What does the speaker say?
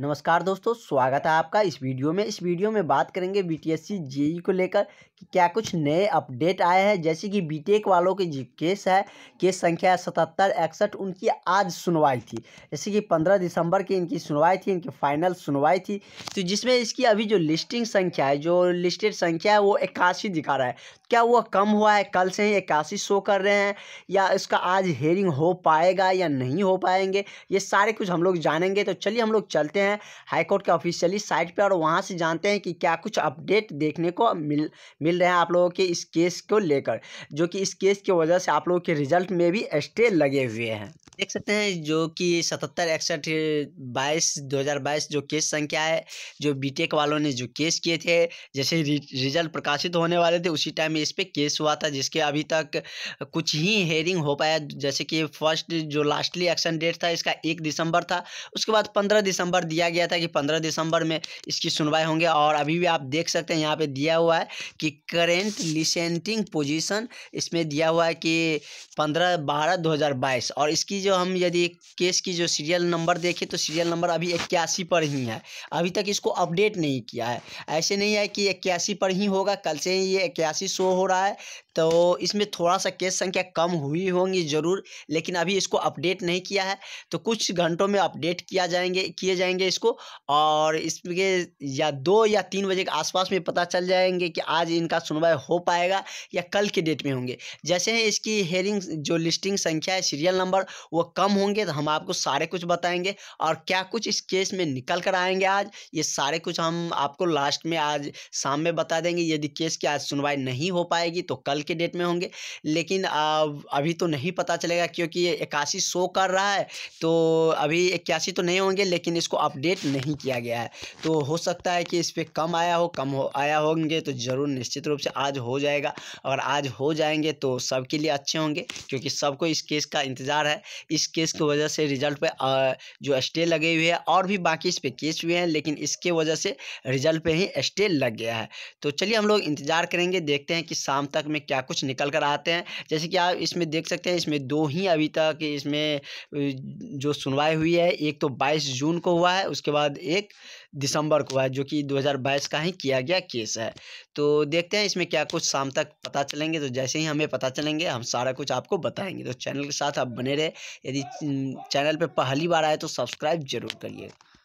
नमस्कार दोस्तों स्वागत है आपका इस वीडियो में इस वीडियो में बात करेंगे बी टी एस को लेकर कि क्या कुछ नए अपडेट आए हैं जैसे कि बीटेक e वालों के जी केस है केस संख्या सतहत्तर इकसठ उनकी आज सुनवाई थी जैसे कि पंद्रह दिसंबर की इनकी सुनवाई थी इनकी फाइनल सुनवाई थी तो जिसमें इसकी अभी जो लिस्टिंग संख्या है जो लिस्टेड संख्या है वो इक्यासी दिखा रहा है क्या वह कम हुआ है कल से ही इक्यासी शो कर रहे हैं या इसका आज हेयरिंग हो पाएगा या नहीं हो पाएंगे ये सारे कुछ हम लोग जानेंगे तो चलिए हम लोग चलते हैं हाईकोर्ट के ऑफिशियली साइट पे और वहाँ से जानते हैं कि क्या कुछ अपडेट देखने को मिल मिल रहे हैं आप लोगों के इस केस को लेकर जो कि इस केस की वजह से आप लोगों के रिजल्ट में भी स्टे लगे हुए हैं देख सकते हैं जो कि सतहत्तर इकसठ बाईस दो हज़ार बाईस जो केस संख्या है जो बीटेक e वालों ने जो केस किए थे जैसे रिजल्ट प्रकाशित होने वाले थे उसी टाइम इस पर केस हुआ था जिसके अभी तक कुछ ही हेयरिंग हो पाया जैसे कि फर्स्ट जो लास्टली एक्शन डेट था इसका एक दिसंबर था उसके बाद पंद्रह दिसंबर दिया गया था कि पंद्रह दिसंबर में इसकी सुनवाई होंगे और अभी भी आप देख सकते हैं यहाँ पर दिया हुआ है कि करेंट लिसेंटिंग पोजिशन इसमें दिया हुआ है कि पंद्रह बारह दो और इसकी जो जो हम यदि केस की जो सीरियल नंबर देखें तो सीरियल नंबर अभी इक्यासी पर ही है अभी तक इसको अपडेट नहीं किया है ऐसे नहीं है कि इक्यासी पर ही होगा कल से ये इक्यासी शो हो रहा है तो इसमें थोड़ा सा केस संख्या कम हुई होंगी ज़रूर लेकिन अभी इसको अपडेट नहीं किया है तो कुछ घंटों में अपडेट किया जाएंगे किए जाएंगे इसको और इसके या दो या तीन बजे के आसपास में पता चल जाएंगे कि आज इनका सुनवाई हो पाएगा या कल के डेट में होंगे जैसे ही इसकी हेयरिंग जो लिस्टिंग संख्या है सीरियल नंबर वो कम होंगे तो हम आपको सारे कुछ बताएँगे और क्या कुछ इस केस में निकल कर आएँगे आज ये सारे कुछ हम आपको लास्ट में आज शाम में बता देंगे यदि केस की आज सुनवाई नहीं हो पाएगी तो कल कल के डेट में होंगे लेकिन अभी तो नहीं पता चलेगा क्योंकि ये इक्यासी शो कर रहा है तो अभी इक्यासी तो नहीं होंगे लेकिन इसको अपडेट नहीं किया गया है तो हो सकता है कि इस पर कम आया हो कम हो आया होंगे तो ज़रूर निश्चित रूप से आज हो जाएगा और आज हो जाएंगे तो सबके लिए अच्छे होंगे क्योंकि सबको इस केस का इंतज़ार है इस केस की वजह से रिजल्ट पर जो स्टे लगे हुए हैं और भी बाकी इस पर केस हुए हैं लेकिन इसके वजह से रिजल्ट पर ही स्टे लग गया है तो चलिए हम लोग इंतज़ार करेंगे देखते हैं कि शाम तक में क्या कुछ निकल कर आते हैं जैसे कि आप इसमें देख सकते हैं इसमें दो ही अभी तक इसमें जो सुनवाई हुई है एक तो बाईस जून को हुआ है उसके बाद एक दिसंबर को हुआ है जो कि 2022 का ही किया गया केस है तो देखते हैं इसमें क्या कुछ शाम तक पता चलेंगे तो जैसे ही हमें पता चलेंगे हम सारा कुछ आपको बताएंगे तो चैनल के साथ आप बने रहे यदि चैनल पर पहली बार आए तो सब्सक्राइब जरूर करिए